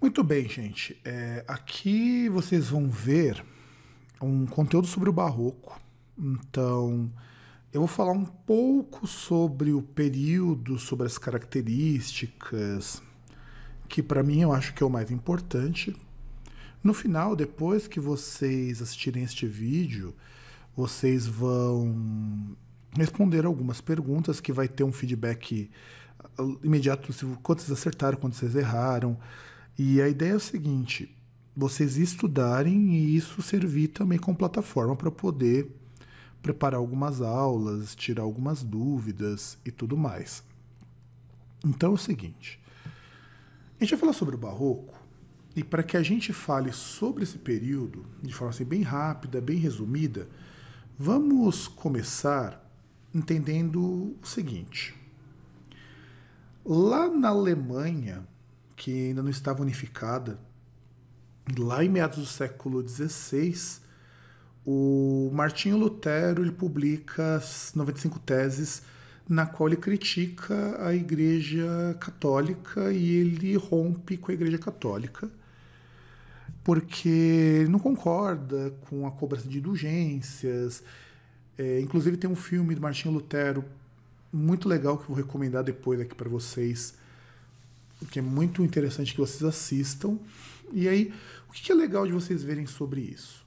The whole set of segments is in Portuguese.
Muito bem, gente. É, aqui vocês vão ver um conteúdo sobre o Barroco. Então, eu vou falar um pouco sobre o período, sobre as características, que para mim eu acho que é o mais importante. No final, depois que vocês assistirem este vídeo, vocês vão responder algumas perguntas que vai ter um feedback ah, imediato, se quantos acertaram, quantos vocês erraram. E a ideia é o seguinte: vocês estudarem e isso servir também como plataforma para poder preparar algumas aulas, tirar algumas dúvidas e tudo mais. Então é o seguinte: a gente vai falar sobre o Barroco e para que a gente fale sobre esse período de forma assim, bem rápida, bem resumida, vamos começar entendendo o seguinte. Lá na Alemanha, que ainda não estava unificada, lá em meados do século XVI, o Martinho Lutero ele publica 95 teses na qual ele critica a Igreja Católica e ele rompe com a Igreja Católica porque não concorda com a cobrança de indulgências. É, inclusive tem um filme do Martinho Lutero muito legal que eu vou recomendar depois aqui para vocês, que é muito interessante que vocês assistam. E aí, o que é legal de vocês verem sobre isso?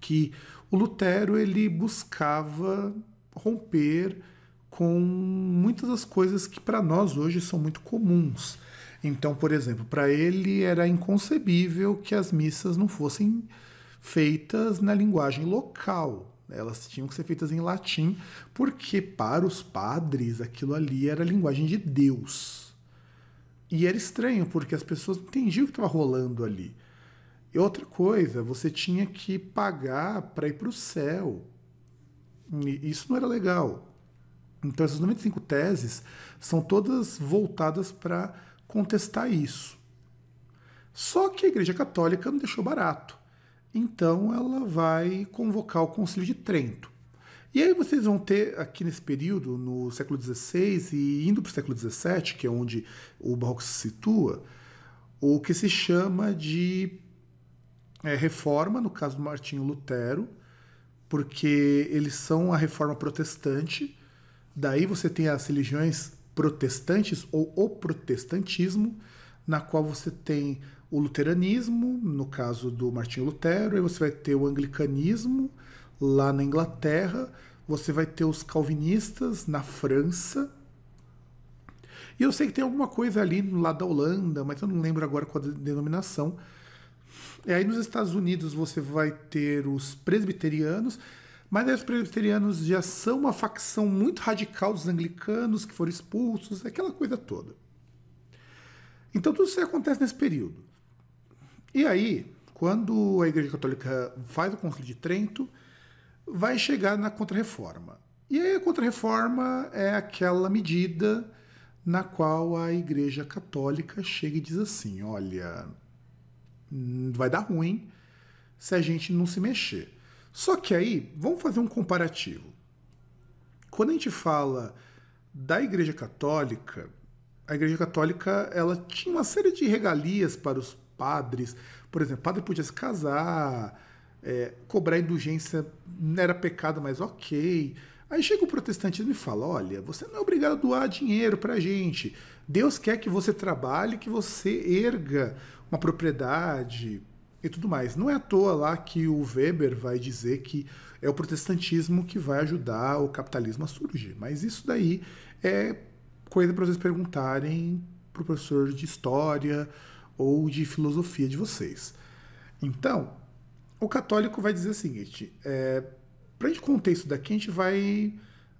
Que o Lutero ele buscava romper com muitas das coisas que para nós hoje são muito comuns. Então, por exemplo, para ele era inconcebível que as missas não fossem feitas na linguagem local. Elas tinham que ser feitas em latim, porque para os padres aquilo ali era a linguagem de Deus. E era estranho, porque as pessoas não entendiam o que estava rolando ali. E outra coisa, você tinha que pagar para ir para o céu. E isso não era legal. Então, essas 95 teses são todas voltadas para contestar isso. Só que a Igreja Católica não deixou barato. Então, ela vai convocar o Concílio de Trento. E aí vocês vão ter aqui nesse período, no século XVI e indo para o século XVII, que é onde o barroco se situa, o que se chama de é, reforma, no caso do Martinho Lutero, porque eles são a reforma protestante, daí você tem as religiões protestantes ou o protestantismo, na qual você tem o luteranismo, no caso do Martinho Lutero, aí você vai ter o anglicanismo, lá na Inglaterra, você vai ter os calvinistas na França. E eu sei que tem alguma coisa ali no lado da Holanda, mas eu não lembro agora qual a denominação. E é, aí nos Estados Unidos você vai ter os presbiterianos, mas aí os presbiterianos já são uma facção muito radical dos anglicanos que foram expulsos, aquela coisa toda. Então tudo isso acontece nesse período. E aí, quando a Igreja Católica faz o Concílio de Trento, vai chegar na contrarreforma. E aí a contrarreforma é aquela medida na qual a Igreja Católica chega e diz assim: olha, hum, vai dar ruim se a gente não se mexer. Só que aí, vamos fazer um comparativo. Quando a gente fala da Igreja Católica, a Igreja Católica ela tinha uma série de regalias para os padres. Por exemplo, o padre podia se casar, é, cobrar indulgência não era pecado, mas ok. Aí chega o protestantismo e fala: olha, você não é obrigado a doar dinheiro para a gente. Deus quer que você trabalhe, que você erga uma propriedade e tudo mais. Não é à toa lá que o Weber vai dizer que é o protestantismo que vai ajudar o capitalismo a surgir. Mas isso daí é coisa para vocês perguntarem para o professor de história ou de filosofia de vocês. Então, o católico vai dizer o seguinte: é, para a gente conter isso daqui, a gente vai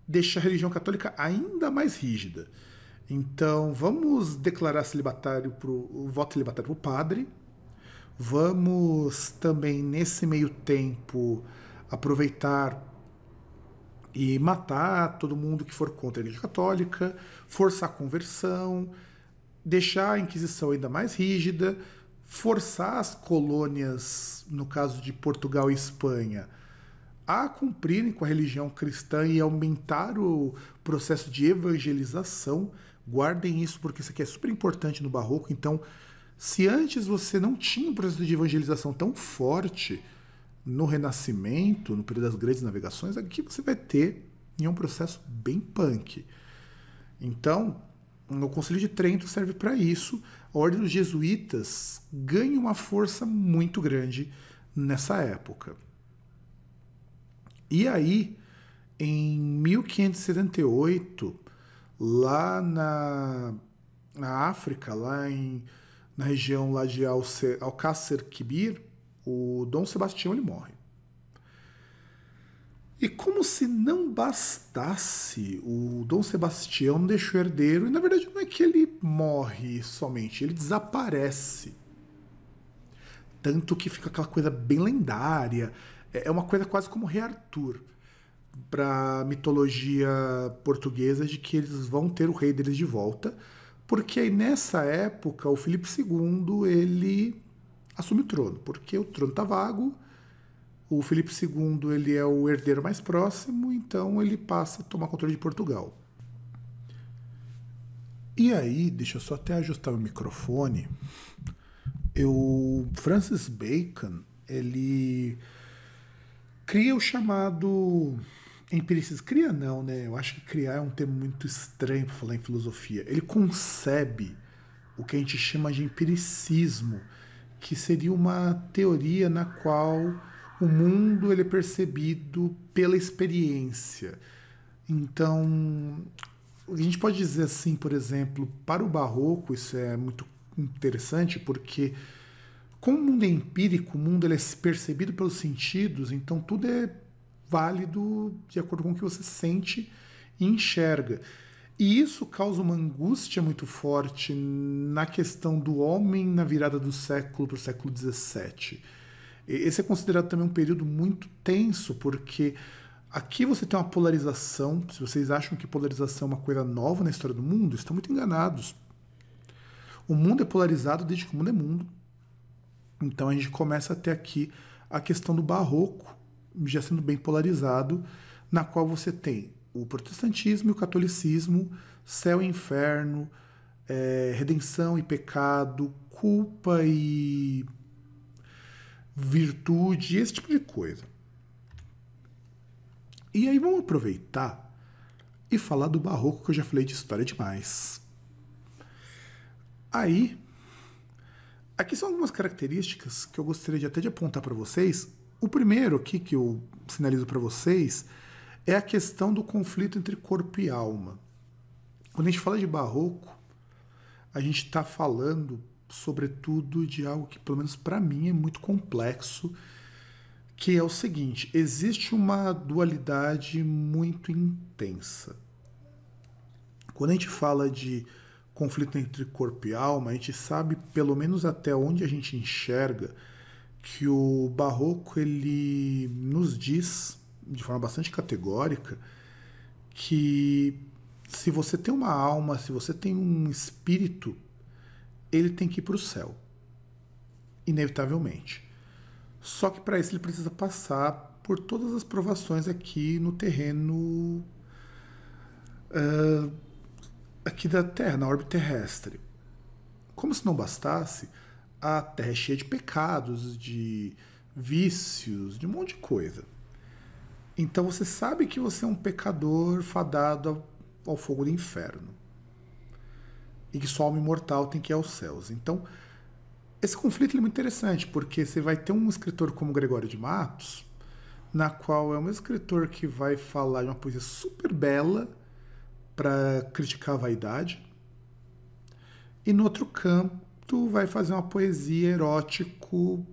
deixar a religião católica ainda mais rígida. Então, vamos declarar celibatário pro, o voto celibatário para o padre. Vamos também, nesse meio tempo, aproveitar e matar todo mundo que for contra a Igreja Católica, forçar a conversão, deixar a Inquisição ainda mais rígida forçar as colônias, no caso de Portugal e Espanha, a cumprirem com a religião cristã e aumentar o processo de evangelização. Guardem isso, porque isso aqui é super importante no Barroco. Então, se antes você não tinha um processo de evangelização tão forte no Renascimento, no período das grandes navegações, aqui você vai ter em um processo bem punk. Então, o Conselho de Trento serve para isso a Ordem dos Jesuítas ganha uma força muito grande nessa época. E aí, em 1578, lá na, na África, lá em, na região lá de Alcácer Quibir, o Dom Sebastião ele morre. E como se não bastasse, o Dom Sebastião deixou herdeiro, e na verdade não é que ele morre somente, ele desaparece. Tanto que fica aquela coisa bem lendária, é, é uma coisa quase como Rei Arthur para mitologia portuguesa de que eles vão ter o rei deles de volta, porque aí nessa época o Filipe II ele assume o trono, porque o trono tá vago, o Felipe II ele é o herdeiro mais próximo, então ele passa a tomar controle de Portugal. E aí, deixa eu só até ajustar o microfone. o Francis Bacon, ele cria o chamado empiricismo. Cria não, né? Eu acho que criar é um termo muito estranho para falar em filosofia. Ele concebe o que a gente chama de empiricismo, que seria uma teoria na qual o mundo ele é percebido pela experiência. Então, a gente pode dizer assim, por exemplo, para o barroco, isso é muito interessante porque como o mundo é empírico, o mundo ele é percebido pelos sentidos, então tudo é válido de acordo com o que você sente e enxerga. E isso causa uma angústia muito forte na questão do homem na virada do século para o século XVII esse é considerado também um período muito tenso, porque aqui você tem uma polarização. Se vocês acham que polarização é uma coisa nova na história do mundo, estão muito enganados. O mundo é polarizado desde que o mundo é mundo. Então a gente começa a ter aqui a questão do barroco, já sendo bem polarizado, na qual você tem o protestantismo e o catolicismo, céu e inferno, é, redenção e pecado, culpa e virtude, esse tipo de coisa. E aí vamos aproveitar e falar do barroco que eu já falei de história demais. Aí, aqui são algumas características que eu gostaria de até de apontar para vocês. O primeiro aqui que eu sinalizo para vocês é a questão do conflito entre corpo e alma. Quando a gente fala de barroco, a gente está falando sobretudo de algo que, pelo menos para mim, é muito complexo, que é o seguinte: existe uma dualidade muito intensa. Quando a gente fala de conflito entre corpo e alma, a gente sabe, pelo menos até onde a gente enxerga, que o barroco ele nos diz, de forma bastante categórica, que se você tem uma alma, se você tem um espírito ele tem que ir para o céu, inevitavelmente. Só que para isso ele precisa passar por todas as provações aqui no terreno uh, aqui da Terra, na órbita terrestre. Como se não bastasse, a Terra é cheia de pecados, de vícios, de um monte de coisa. Então você sabe que você é um pecador fadado ao fogo do inferno e que só homem imortal tem que ir aos céus. Então, esse conflito é muito interessante, porque você vai ter um escritor como Gregório de Matos, na qual é um escritor que vai falar de uma poesia super bela para criticar a vaidade, e no outro canto vai fazer uma poesia erótico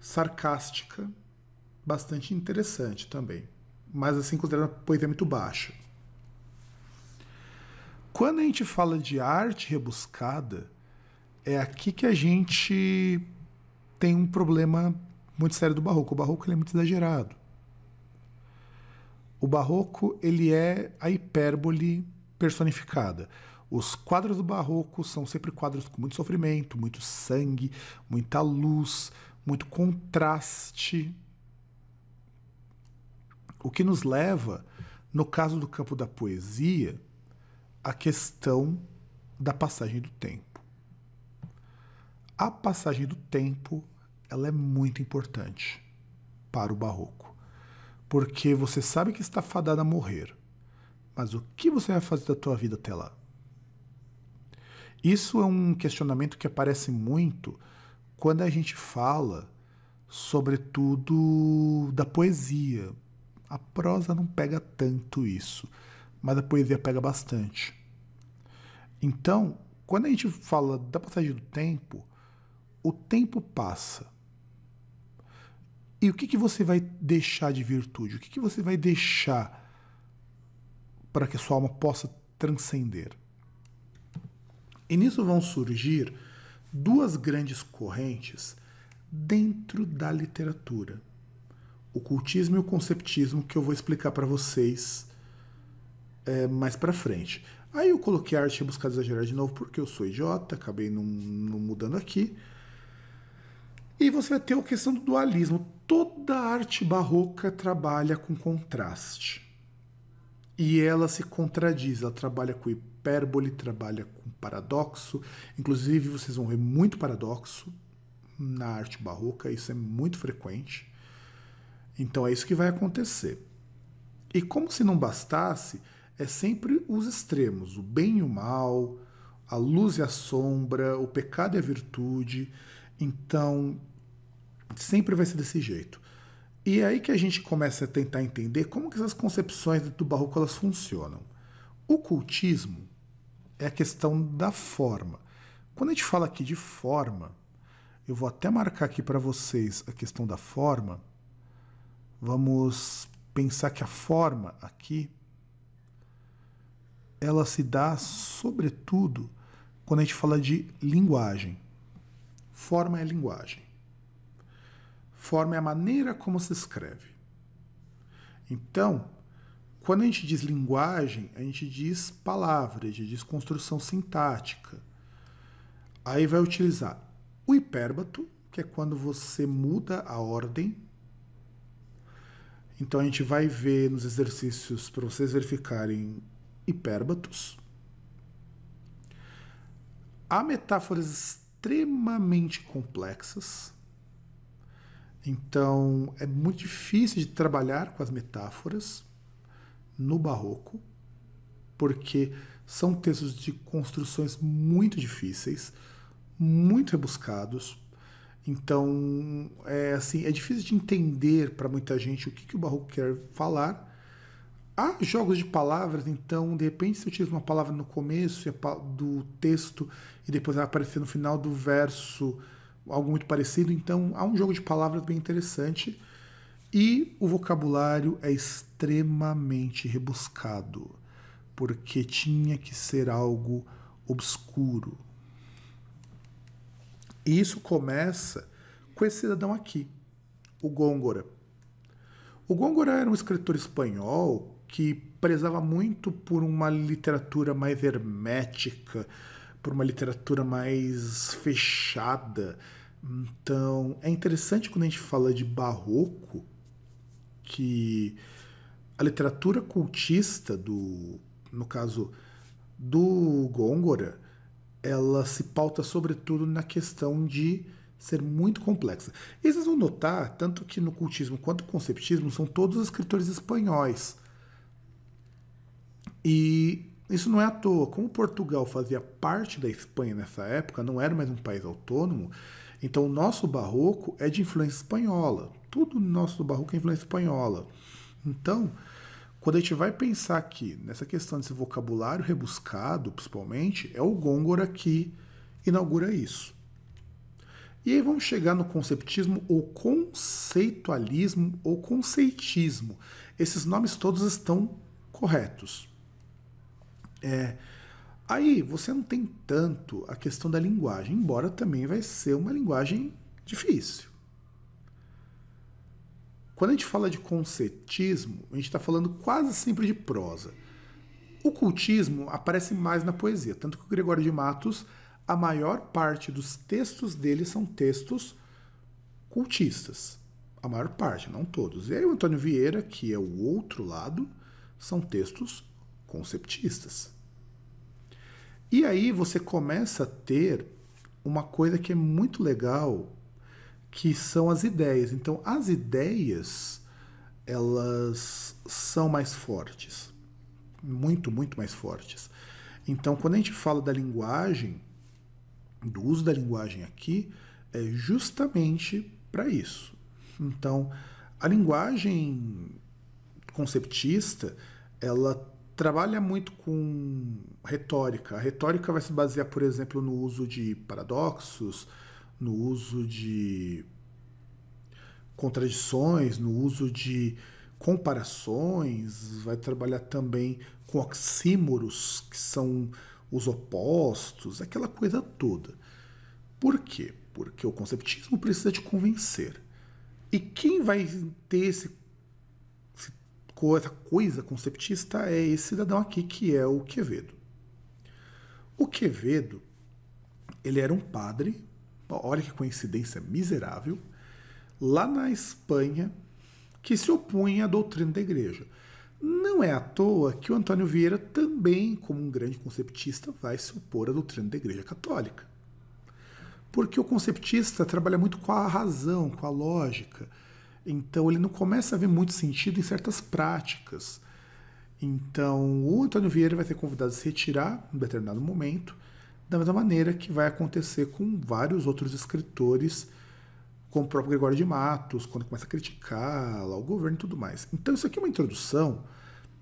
sarcástica, bastante interessante também. Mas assim considerando a poesia muito baixa quando a gente fala de arte rebuscada, é aqui que a gente tem um problema muito sério do barroco. O barroco ele é muito exagerado. O barroco ele é a hipérbole personificada. Os quadros do barroco são sempre quadros com muito sofrimento, muito sangue, muita luz, muito contraste. O que nos leva, no caso do campo da poesia, a questão da passagem do tempo. A passagem do tempo ela é muito importante para o barroco, porque você sabe que está fadado a morrer, mas o que você vai fazer da tua vida até lá? Isso é um questionamento que aparece muito quando a gente fala, sobretudo, da poesia. A prosa não pega tanto isso mas a poesia pega bastante. Então, quando a gente fala da passagem do tempo, o tempo passa. E o que, que você vai deixar de virtude? O que, que você vai deixar para que a sua alma possa transcender? E nisso vão surgir duas grandes correntes dentro da literatura: o cultismo e o conceptismo, que eu vou explicar para vocês é, mais para frente. Aí eu coloquei a arte rebuscada exagerada de novo porque eu sou idiota, acabei não, não mudando aqui. E você vai ter a questão do dualismo. Toda arte barroca trabalha com contraste. E ela se contradiz, ela trabalha com hipérbole, trabalha com paradoxo. Inclusive, vocês vão ver muito paradoxo na arte barroca, isso é muito frequente. Então é isso que vai acontecer. E como se não bastasse, é sempre os extremos, o bem e o mal, a luz e a sombra, o pecado e a virtude. Então, sempre vai ser desse jeito. E é aí que a gente começa a tentar entender como que essas concepções do barroco elas funcionam. O cultismo é a questão da forma. Quando a gente fala aqui de forma, eu vou até marcar aqui para vocês a questão da forma. Vamos pensar que a forma aqui ela se dá sobretudo quando a gente fala de linguagem. Forma é linguagem. Forma é a maneira como se escreve. Então, quando a gente diz linguagem, a gente diz palavra, a gente diz construção sintática. Aí vai utilizar o hipérbato, que é quando você muda a ordem. Então a gente vai ver nos exercícios para vocês verificarem hipérbatos. Há metáforas extremamente complexas, então é muito difícil de trabalhar com as metáforas no Barroco, porque são textos de construções muito difíceis, muito rebuscados. Então, é assim, é difícil de entender para muita gente o que, que o Barroco quer falar Há jogos de palavras, então, de repente, se utiliza uma palavra no começo do texto e depois vai aparecer no final do verso algo muito parecido. Então, há um jogo de palavras bem interessante e o vocabulário é extremamente rebuscado, porque tinha que ser algo obscuro. E isso começa com esse cidadão aqui, o Góngora. O Góngora era um escritor espanhol que prezava muito por uma literatura mais hermética, por uma literatura mais fechada. Então, é interessante quando a gente fala de barroco que a literatura cultista do, no caso do Góngora, ela se pauta sobretudo na questão de ser muito complexa. E vocês vão notar, tanto que no cultismo quanto no conceptismo, são todos escritores espanhóis. E isso não é à toa. Como Portugal fazia parte da Espanha nessa época, não era mais um país autônomo, então o nosso barroco é de influência espanhola. Tudo no nosso barroco é influência espanhola. Então, quando a gente vai pensar aqui nessa questão desse vocabulário rebuscado, principalmente, é o Gongora que inaugura isso. E aí vamos chegar no conceptismo ou conceitualismo ou conceitismo. Esses nomes todos estão corretos. É, aí você não tem tanto a questão da linguagem, embora também vai ser uma linguagem difícil. Quando a gente fala de concetismo, a gente está falando quase sempre de prosa. O cultismo aparece mais na poesia, tanto que o Gregório de Matos, a maior parte dos textos dele são textos cultistas. A maior parte, não todos. E aí o Antônio Vieira, que é o outro lado, são textos conceptistas. E aí você começa a ter uma coisa que é muito legal, que são as ideias. Então, as ideias, elas são mais fortes. Muito, muito mais fortes. Então, quando a gente fala da linguagem, do uso da linguagem aqui, é justamente para isso. Então, a linguagem conceptista, ela trabalha muito com retórica. A retórica vai se basear, por exemplo, no uso de paradoxos, no uso de contradições, no uso de comparações, vai trabalhar também com oxímoros, que são os opostos, aquela coisa toda. Por quê? Porque o conceptismo precisa te convencer. E quem vai ter esse coisa, coisa conceptista é esse cidadão aqui que é o Quevedo. O Quevedo, ele era um padre, olha que coincidência miserável, lá na Espanha, que se opunha à doutrina da igreja. Não é à toa que o Antônio Vieira também, como um grande conceptista, vai se opor à doutrina da igreja católica. Porque o conceptista trabalha muito com a razão, com a lógica, então ele não começa a ver muito sentido em certas práticas. Então o Antônio Vieira vai ser convidado a se retirar em um determinado momento, da mesma maneira que vai acontecer com vários outros escritores, como o próprio Gregório de Matos, quando começa a criticar lá, o governo e tudo mais. Então isso aqui é uma introdução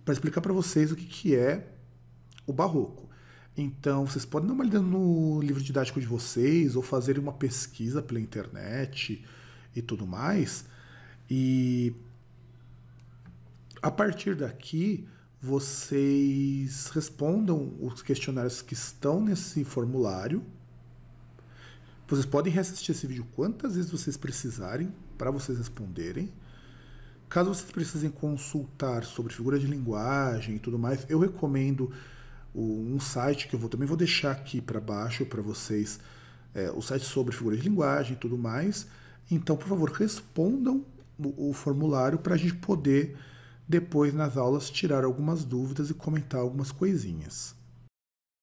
para explicar para vocês o que, que é o barroco. Então, vocês podem dar uma olhada no livro didático de vocês ou fazer uma pesquisa pela internet e tudo mais, e a partir daqui, vocês respondam os questionários que estão nesse formulário. Vocês podem reassistir esse vídeo quantas vezes vocês precisarem para vocês responderem. Caso vocês precisem consultar sobre figura de linguagem e tudo mais, eu recomendo um site que eu vou, também vou deixar aqui para baixo para vocês, é, o site sobre figura de linguagem e tudo mais. Então, por favor, respondam o, o formulário para a gente poder depois nas aulas tirar algumas dúvidas e comentar algumas coisinhas.